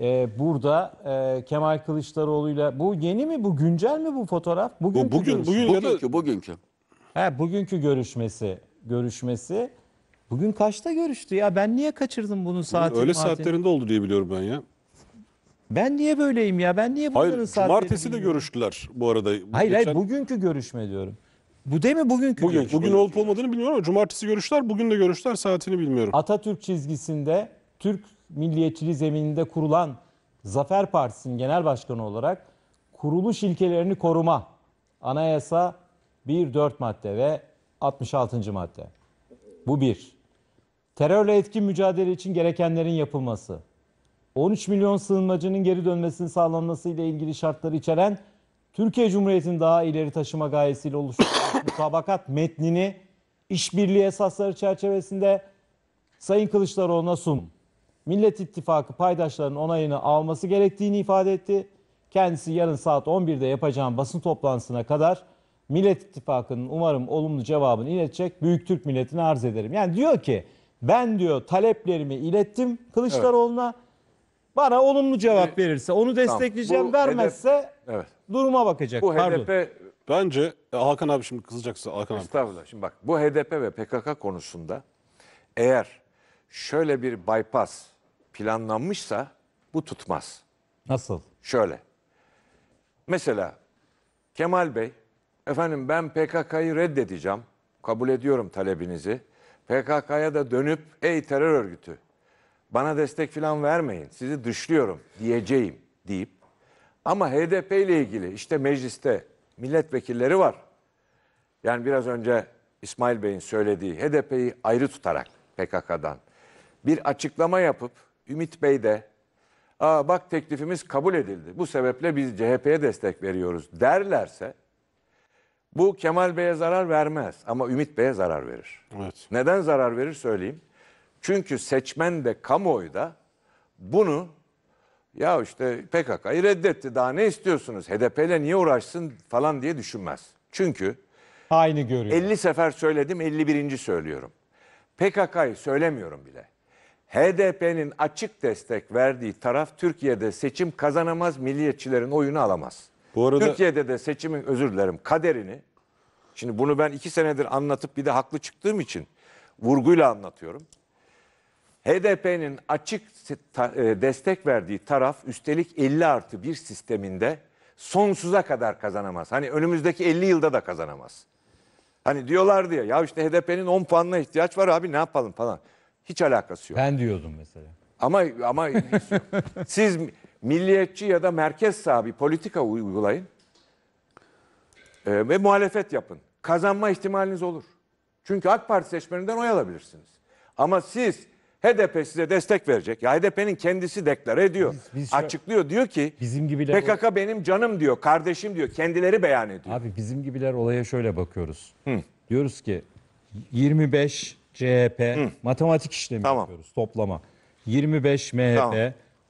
e, burada e, Kemal Kılıçdaroğlu'yla bu yeni mi bu güncel mi bu fotoğraf? Bugünkü Bu bugün görüş- bugün Bugünkü bugünkü. Ha, bugünkü görüşmesi görüşmesi bugün kaçta görüştü ya ben niye kaçırdım bunu saatini? Öyle Martin? saatlerinde oldu diye biliyorum ben ya. Ben niye böyleyim ya ben niye bunların Hayır, saatleri cumartesi de görüştüler bu arada. Hayır hayır bugünkü görüşme diyorum. Bu değil mi bugünkü bugün, görüşme? bugün olup olmadığını bilmiyorum ama cumartesi görüştüler, bugün de görüştüler, saatini bilmiyorum. Atatürk çizgisinde Türk milliyetçiliği zemininde kurulan Zafer Partisi'nin genel başkanı olarak kuruluş ilkelerini koruma anayasa 1-4 madde ve 66. madde. Bu bir. Terörle etkin mücadele için gerekenlerin yapılması. 13 milyon sığınmacının geri dönmesinin sağlanması ile ilgili şartları içeren Türkiye Cumhuriyeti'nin daha ileri taşıma gayesiyle oluşturulan mutabakat metnini işbirliği esasları çerçevesinde Sayın Kılıçdaroğlu'na sun. Millet İttifakı paydaşlarının onayını alması gerektiğini ifade etti. Kendisi yarın saat 11'de yapacağım basın toplantısına kadar Millet İttifakı'nın umarım olumlu cevabını iletecek Büyük Türk milletine arz ederim. Yani diyor ki ben diyor taleplerimi ilettim Kılıçdaroğlu'na. Evet. Bana olumlu cevap ee, verirse onu destekleyeceğim tamam, vermezse HDP, evet. duruma bakacak. Bu Pardon. HDP bence e, Hakan abi şimdi kızacaksa Hakan abi. Estağfurullah. Şimdi bak bu HDP ve PKK konusunda eğer şöyle bir bypass planlanmışsa bu tutmaz. Nasıl? Şöyle. Mesela Kemal Bey, efendim ben PKK'yı reddedeceğim. Kabul ediyorum talebinizi. PKK'ya da dönüp ey terör örgütü bana destek falan vermeyin. Sizi dışlıyorum diyeceğim deyip ama HDP ile ilgili işte mecliste milletvekilleri var. Yani biraz önce İsmail Bey'in söylediği HDP'yi ayrı tutarak PKK'dan bir açıklama yapıp Ümit Bey de Aa, bak teklifimiz kabul edildi. Bu sebeple biz CHP'ye destek veriyoruz derlerse bu Kemal Bey'e zarar vermez ama Ümit Bey'e zarar verir. Evet. Neden zarar verir söyleyeyim. Çünkü seçmen de kamuoyu bunu ya işte PKK'yı reddetti daha ne istiyorsunuz HDP ile niye uğraşsın falan diye düşünmez. Çünkü aynı görüyor. 50 sefer söyledim 51. söylüyorum. PKK'yı söylemiyorum bile. HDP'nin açık destek verdiği taraf Türkiye'de seçim kazanamaz, milliyetçilerin oyunu alamaz. Bu arada... Türkiye'de de seçimin özür dilerim kaderini, şimdi bunu ben iki senedir anlatıp bir de haklı çıktığım için vurguyla anlatıyorum. HDP'nin açık e, destek verdiği taraf üstelik 50 artı bir sisteminde sonsuza kadar kazanamaz. Hani önümüzdeki 50 yılda da kazanamaz. Hani diyorlar diye ya işte HDP'nin 10 puanına ihtiyaç var abi ne yapalım falan. Hiç alakası yok. Ben diyordum mesela. Ama ama siz milliyetçi ya da merkez sağ bir politika uygulayın e, ve muhalefet yapın. Kazanma ihtimaliniz olur. Çünkü AK Parti seçmeninden oy alabilirsiniz. Ama siz HDP size destek verecek. Ya HDP'nin kendisi deklare ediyor. Biz, biz şu, açıklıyor diyor ki bizim gibiler PKK o... benim canım diyor, kardeşim diyor. Kendileri beyan ediyor. Abi bizim gibiler olaya şöyle bakıyoruz. Hı. Diyoruz ki 25 CHP, Hı. matematik işlemi tamam. yapıyoruz toplama. 25 MHP, tamam.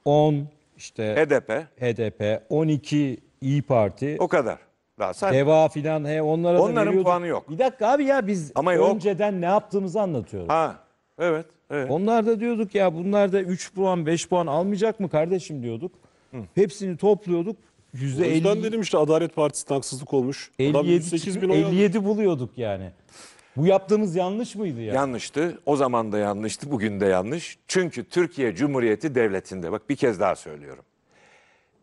10 işte HDP, HDP 12 İyi Parti. O kadar. Daha sen... Deva filan he onlara Onların da veriyorduk. puanı yok. Bir dakika abi ya biz Ama yok. önceden ne yaptığımızı anlatıyoruz. Ha. Evet, evet. Onlar da diyorduk ya bunlar da 3 puan 5 puan almayacak mı kardeşim diyorduk. Hı. Hepsini topluyorduk. %50. O yüzden dedim işte Adalet Partisi haksızlık olmuş. 57, Adam 108 bin 57 buluyorduk yani. Bu yaptığımız yanlış mıydı ya? Yanlıştı. O zaman da yanlıştı, bugün de yanlış. Çünkü Türkiye Cumhuriyeti Devleti'nde, bak bir kez daha söylüyorum.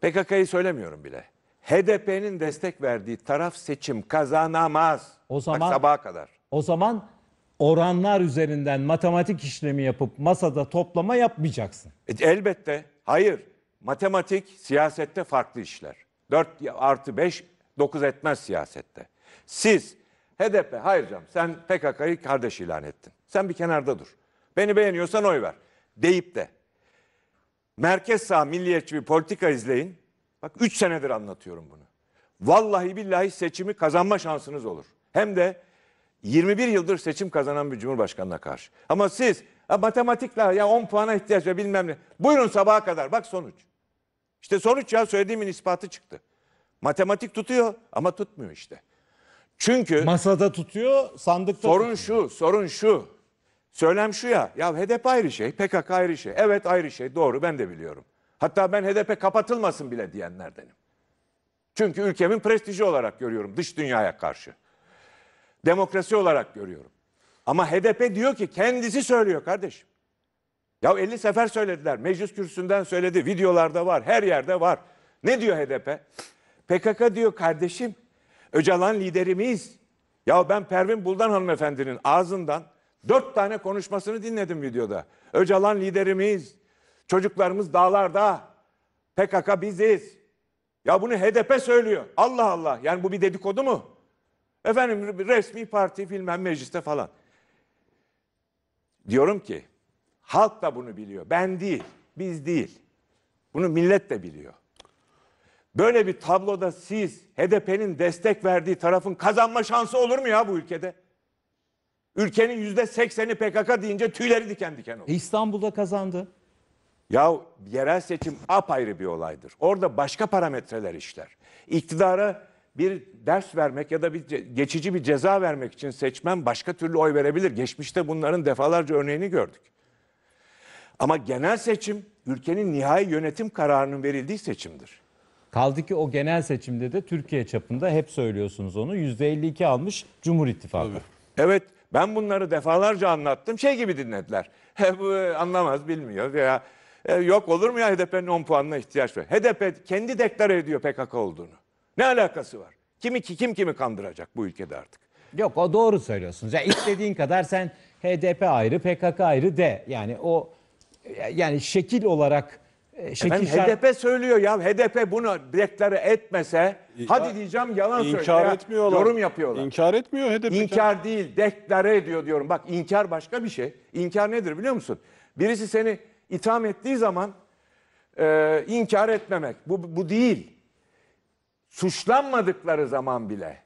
PKK'yı söylemiyorum bile. HDP'nin destek verdiği taraf seçim kazanamaz. O zaman bak, sabaha kadar. O zaman oranlar üzerinden matematik işlemi yapıp masada toplama yapmayacaksın. E, elbette. Hayır. Matematik siyasette farklı işler. 4 artı 5 9 etmez siyasette. Siz HDP hayır canım sen PKK'yı kardeş ilan ettin. Sen bir kenarda dur. Beni beğeniyorsan oy ver. Deyip de merkez sağ milliyetçi bir politika izleyin. Bak 3 senedir anlatıyorum bunu. Vallahi billahi seçimi kazanma şansınız olur. Hem de 21 yıldır seçim kazanan bir cumhurbaşkanına karşı. Ama siz ha, matematikle ya 10 puana ihtiyaç var bilmem ne. Buyurun sabaha kadar bak sonuç. İşte sonuç ya söylediğimin ispatı çıktı. Matematik tutuyor ama tutmuyor işte. Çünkü masada tutuyor, sandıkta sorun tutuyor. şu, sorun şu. Söylem şu ya, ya HDP ayrı şey, PKK ayrı şey. Evet ayrı şey, doğru ben de biliyorum. Hatta ben HDP kapatılmasın bile diyenlerdenim. Çünkü ülkemin prestiji olarak görüyorum dış dünyaya karşı. Demokrasi olarak görüyorum. Ama HDP diyor ki kendisi söylüyor kardeşim. Ya 50 sefer söylediler. Meclis kürsüsünden söyledi. Videolarda var. Her yerde var. Ne diyor HDP? PKK diyor kardeşim Öcalan liderimiz. Ya ben Pervin Buldan hanımefendinin ağzından dört tane konuşmasını dinledim videoda. Öcalan liderimiz. Çocuklarımız dağlarda. PKK biziz. Ya bunu HDP söylüyor. Allah Allah. Yani bu bir dedikodu mu? Efendim resmi parti filmen mecliste falan. Diyorum ki halk da bunu biliyor. Ben değil, biz değil. Bunu millet de biliyor. Böyle bir tabloda siz HDP'nin destek verdiği tarafın kazanma şansı olur mu ya bu ülkede? Ülkenin yüzde sekseni PKK deyince tüyleri diken diken olur. İstanbul'da kazandı. Ya yerel seçim apayrı bir olaydır. Orada başka parametreler işler. İktidara bir ders vermek ya da bir geçici bir ceza vermek için seçmen başka türlü oy verebilir. Geçmişte bunların defalarca örneğini gördük. Ama genel seçim ülkenin nihai yönetim kararının verildiği seçimdir. Kaldı ki o genel seçimde de Türkiye çapında hep söylüyorsunuz onu. %52 almış Cumhur İttifakı. Tabii. Evet ben bunları defalarca anlattım. Şey gibi dinlediler. E, bu e, anlamaz bilmiyor veya e, yok olur mu ya HDP'nin 10 puanına ihtiyaç var. HDP kendi deklare ediyor PKK olduğunu. Ne alakası var? Kimi kim kimi kandıracak bu ülkede artık? Yok o doğru söylüyorsunuz. Ya istediğin kadar sen HDP ayrı, PKK ayrı de. Yani o yani şekil olarak şekil Efendim, HDP söylüyor ya. HDP bunu deklare etmese hadi diyeceğim yalan söylüyor. etmiyorlar. Yorum yapıyorlar. İnkar etmiyor HDP. İnkar değil, deklare ediyor diyorum. Bak inkar başka bir şey. İnkar nedir biliyor musun? Birisi seni itham ettiği zaman e, inkar etmemek. Bu, bu değil. Suçlanmadıkları zaman bile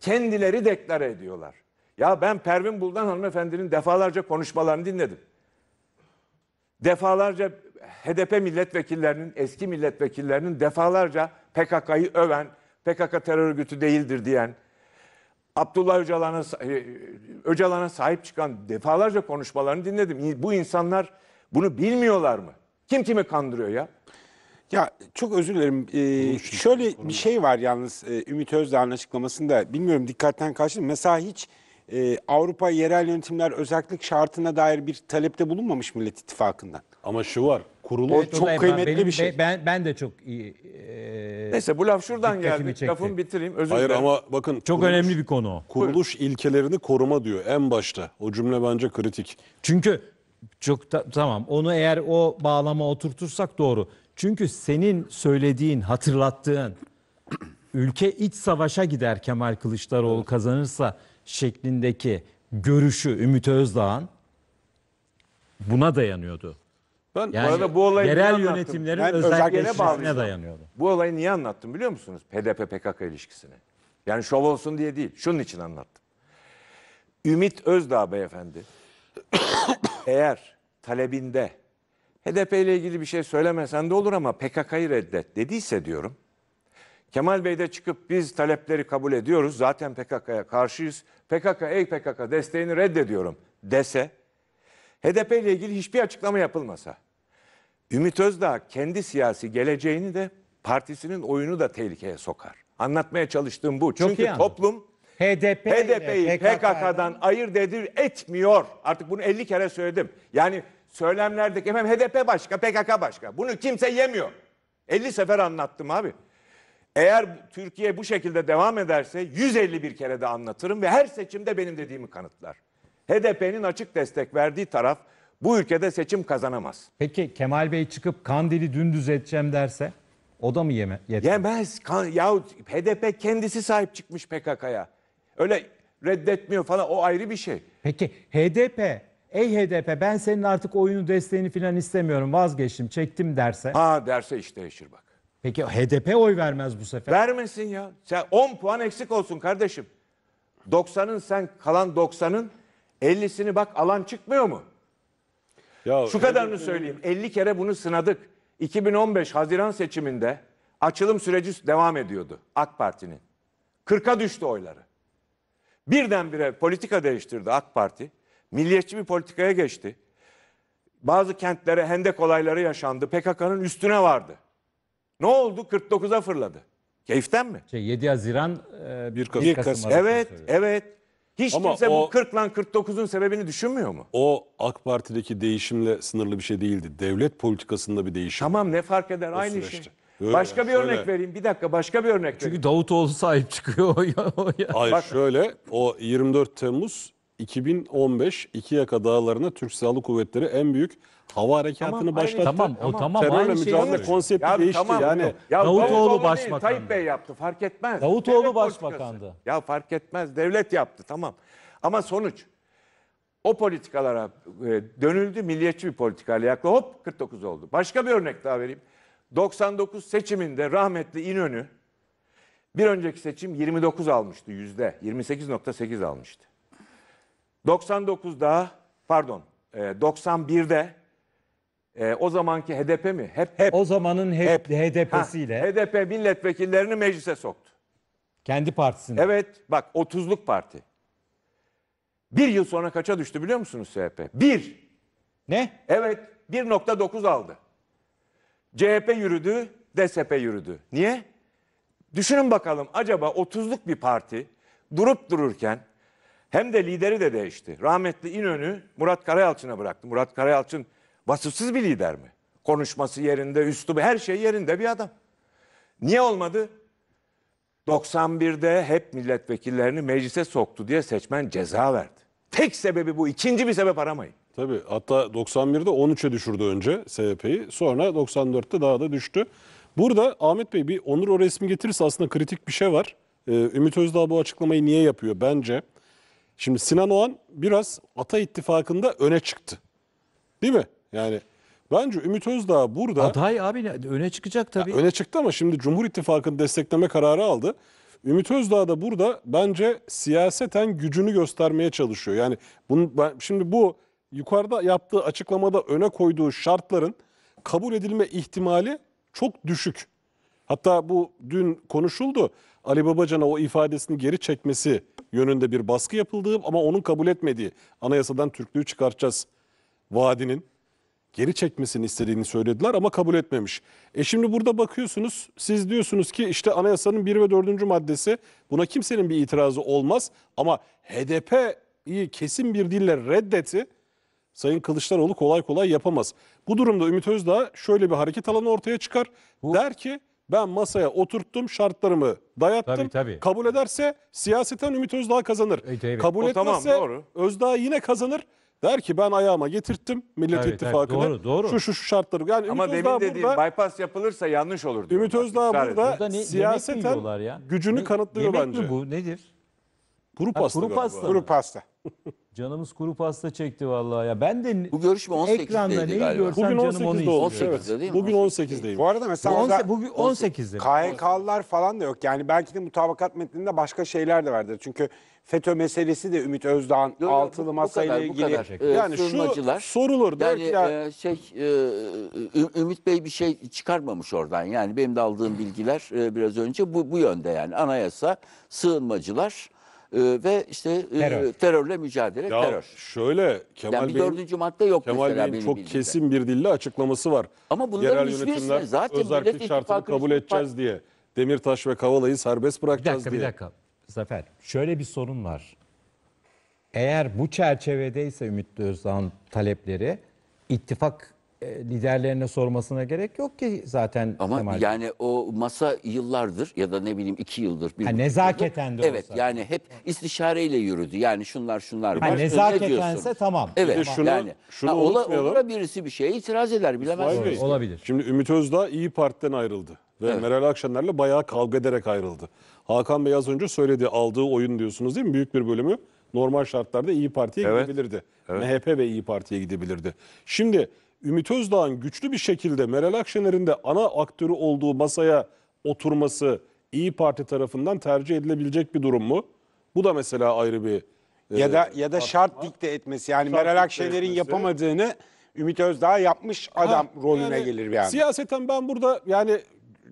kendileri deklare ediyorlar. Ya ben Pervin Buldan hanımefendinin defalarca konuşmalarını dinledim. Defalarca HDP milletvekillerinin, eski milletvekillerinin defalarca PKK'yı öven, PKK terör örgütü değildir diyen, Abdullah Öcalan'a e, Öcalan'a sahip çıkan defalarca konuşmalarını dinledim. Bu insanlar bunu bilmiyorlar mı? Kim kimi kandırıyor ya? Ya çok özür dilerim. Ee, şöyle bir şey var yalnız e, Ümit Özdağ'ın açıklamasında. Bilmiyorum dikkatten kaçtım. Mesela hiç e, Avrupa yerel yönetimler özellik şartına dair bir talepte bulunmamış Millet İttifakı'ndan. Ama şu var kurulu Evet, o çok kıymetli benim- bir şey. Ben, ben de çok iyi. e, Neyse bu laf şuradan geldi. çekti. Lafımı bitireyim. Özür Hayır dilerim. ama bakın çok kuruluş- önemli bir konu o. Kuruluş ilkelerini koruma diyor en başta. O cümle bence kritik. Çünkü çok ta- tamam onu eğer o bağlama oturtursak doğru. Çünkü senin söylediğin, hatırlattığın ülke iç savaşa gider Kemal Kılıçdaroğlu kazanırsa şeklindeki görüşü Ümit Özdağ'ın buna dayanıyordu. Ben yani, bu arada bu olayı yerel yönetimlerin yani özelleşmesine dayanıyordu. Bu olayı niye anlattım biliyor musunuz? HDP PKK ilişkisini. Yani şov olsun diye değil. Şunun için anlattım. Ümit Özdağ beyefendi eğer talebinde HDP ile ilgili bir şey söylemesen de olur ama PKK'yı reddet dediyse diyorum. Kemal Bey de çıkıp biz talepleri kabul ediyoruz. Zaten PKK'ya karşıyız. PKK ey PKK desteğini reddediyorum dese HDP ile ilgili hiçbir açıklama yapılmasa Ümit Özdağ kendi siyasi geleceğini de partisinin oyunu da tehlikeye sokar. Anlatmaya çalıştığım bu. Çok Çünkü toplum HDP HDP'yi PKK'dan ayırt edir etmiyor. Artık bunu 50 kere söyledim. Yani söylemlerdeki efendim HDP başka, PKK başka. Bunu kimse yemiyor. 50 sefer anlattım abi. Eğer Türkiye bu şekilde devam ederse 151 kere de anlatırım ve her seçimde benim dediğimi kanıtlar. HDP'nin açık destek verdiği taraf bu ülkede seçim kazanamaz. Peki Kemal Bey çıkıp Kandil'i dümdüz edeceğim derse o da mı yeme yetmez? Yemez. Kan, yahut HDP kendisi sahip çıkmış PKK'ya. Öyle reddetmiyor falan o ayrı bir şey. Peki HDP ey HDP ben senin artık oyunu desteğini falan istemiyorum vazgeçtim çektim derse. Ha derse iş değişir bak. Peki HDP oy vermez bu sefer. Vermesin ya. Sen 10 puan eksik olsun kardeşim. 90'ın sen kalan 90'ın 50'sini bak alan çıkmıyor mu? Ya, Şu kadarını söyleyeyim. 50 kere bunu sınadık. 2015 Haziran seçiminde açılım süreci devam ediyordu AK Parti'nin. 40'a düştü oyları. Birdenbire politika değiştirdi AK Parti. Milliyetçi bir politikaya geçti. Bazı kentlere hendek olayları yaşandı. PKK'nın üstüne vardı. Ne oldu? 49'a fırladı. Keyiften mi? Şey, 7 Haziran e, 1 Kasım. Kasım. Evet, evet. Hiç Ama kimse o- bu 40 lan 49'un sebebini düşünmüyor mu? O AK Parti'deki değişimle sınırlı bir şey değildi. Devlet politikasında bir değişim. Tamam ne fark eder aynı şey. Öyle, başka bir örnek vereyim. Bir dakika başka bir örnek vereyim. Çünkü Davutoğlu sahip çıkıyor. O ya- şöyle o 24 Temmuz 2015 iki İkiyaka Dağları'na Türk Silahlı Kuvvetleri en büyük hava harekatını Tamam, aynı- başlattı. Tamam, o şey, tamam, Terörle şey mücadele yapıyor. konsepti Ya değişti. tamam, yani ya Davutoğlu değil, başbakandı. Tayyip Bey yaptı fark etmez. Davutoğlu Devlet politikası. Ya fark etmez devlet yaptı tamam. Ama sonuç o politikalara e, dönüldü milliyetçi bir politikayla yakla hop 49 oldu. Başka bir örnek daha vereyim. 99 seçiminde rahmetli İnönü bir önceki seçim 29 almıştı yüzde. 28.8 almıştı. 99'da pardon 91'de e, e, o zamanki HDP mi? Hep hep. O zamanın hep, hep. HDP'siyle. Ha, HDP milletvekillerini meclise soktu. Kendi partisine. Evet bak 30'luk parti. Bir yıl sonra kaça düştü biliyor musunuz CHP? Bir. Ne? Evet 1.9 aldı. CHP yürüdü, DSP yürüdü. Niye? Düşünün bakalım acaba 30'luk bir parti durup dururken hem de lideri de değişti. Rahmetli İnönü Murat Karayalçın'a bıraktı. Murat Karayalçın vasıfsız bir lider mi? Konuşması yerinde, üslubu her şey yerinde bir adam. Niye olmadı? 91'de hep milletvekillerini meclise soktu diye seçmen ceza verdi. Tek sebebi bu. İkinci bir sebep aramayın. Tabii hatta 91'de 13'e düşürdü önce SHP'yi. Sonra 94'te daha da düştü. Burada Ahmet Bey bir Onur o resmi getirirse aslında kritik bir şey var. Ee, Ümit Özdağ bu açıklamayı niye yapıyor bence? Şimdi Sinan Oğan biraz Ata İttifakı'nda öne çıktı. Değil mi? Yani bence Ümit Özdağ burada... Aday abi öne çıkacak tabii. öne çıktı ama şimdi Cumhur İttifakı'nı destekleme kararı aldı. Ümit Özdağ da burada bence siyaseten gücünü göstermeye çalışıyor. Yani bunu, ben, şimdi bu yukarıda yaptığı açıklamada öne koyduğu şartların kabul edilme ihtimali çok düşük. Hatta bu dün konuşuldu. Ali Babacan'a o ifadesini geri çekmesi yönünde bir baskı yapıldığı ama onun kabul etmediği anayasadan Türklüğü çıkartacağız vaadinin geri çekmesini istediğini söylediler ama kabul etmemiş. E şimdi burada bakıyorsunuz siz diyorsunuz ki işte anayasanın 1 ve 4. maddesi buna kimsenin bir itirazı olmaz ama HDP'yi kesin bir dille reddeti Sayın Kılıçdaroğlu kolay kolay yapamaz. Bu durumda Ümit Özdağ şöyle bir hareket alanı ortaya çıkar. Bu... Der ki ben masaya oturttum, şartlarımı dayattım. Tabii, tabii. Kabul ederse siyaseten Ümit Özdağ kazanır. E, tabii. Kabul o, etmezse tamam, doğru. Özdağ yine kazanır. Der ki ben ayağıma getirttim Millet evet, İttifakı'nı. Evet, doğru, doğru. Şu şu şu şartları. Yani Ama Ümit demin dediğim burada, bypass yapılırsa yanlış olur. Ümit Özdağ burada, burada ne, siyaseten ya? gücünü ne, kanıtlıyor yemek bence. Yemek mi bu? Nedir? Kuru pasta. Kuru pasta. Canımız kuru pasta çekti vallahi ya. Ben de Bu görüşme 18'deydi ekranda neyi galiba. görsem Bugün canım onu 18'de istiyor. oldu. 18'de değil mi? Bugün 18'deyim. Bu arada mesela Bu on- orada bu 18'de. KHK'lar falan da yok. Yani belki de mutabakat metninde başka şeyler de vardır. Çünkü FETÖ meselesi de Ümit Özdağ altılı bu masayla ilgili. Ee, yani şu sığınmacılar, sorulur. Yani ya, e, şey e, Ümit Bey bir şey çıkarmamış oradan. Yani benim de aldığım bilgiler e, biraz önce bu bu yönde yani. Anayasa, sığınmacılar e, ve işte e, Terör. terörle mücadele Ya terör. şöyle Kemal Yani bir Bey'in dördüncü madde yok Kemal Bey'in çok bildiğimde. kesin bir dille açıklaması var. Ama bunların Yerel zaten Millet şartını kabul Millet edeceğiz diye. Demirtaş ve Kavala'yı serbest bırakacağız dakika bir diye. dakika. Zafer şöyle bir sorun var. Eğer bu çerçevedeyse Ümit Özdağ'ın talepleri ittifak e, liderlerine sormasına gerek yok ki zaten. Ama Kemal. yani o masa yıllardır ya da ne bileyim iki yıldır. Bir ha, nezaketen yıldır. de Evet olsa. yani hep istişareyle yürüdü. Yani şunlar şunlar ha, var. Nezaketense tamam. Evet bir şunu, yani. Şunu ha, ola, ola birisi bir şeye itiraz eder bilemez. Bey, olabilir. Şimdi Ümit Özdağ İyi Parti'den ayrıldı. Ve evet. Meral Akşener'le bayağı kavga ederek ayrıldı. Hakan Bey az önce söyledi aldığı oyun diyorsunuz değil mi? Büyük bir bölümü normal şartlarda İyi Parti'ye evet. gidebilirdi. Evet. MHP ve İyi Parti'ye gidebilirdi. Şimdi Ümit Özdağ'ın güçlü bir şekilde Meral Akşener'in de ana aktörü olduğu masaya oturması İyi Parti tarafından tercih edilebilecek bir durum mu? Bu da mesela ayrı bir e, ya da ya da şart dikte etmesi yani Şart Meral Akşener'in etmesi. yapamadığını Ümit Özdağ yapmış adam rolüne yani gelir bir anda. Siyaseten ben burada yani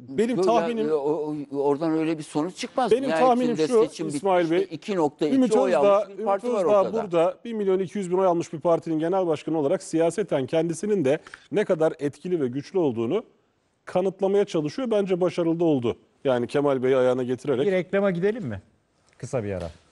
benim Yo, tahminim yani, o, oradan öyle bir sonuç çıkmaz. Benim yani tahminim şu seçim İsmail Bey. 2.2 Ümit oy almış bir parti Ümit var ortada. burada 1 milyon 200 bin oy almış bir partinin genel başkanı olarak siyaseten kendisinin de ne kadar etkili ve güçlü olduğunu kanıtlamaya çalışıyor. Bence başarılı da oldu. Yani Kemal Bey'i ayağına getirerek. Bir reklama gidelim mi? Kısa bir ara.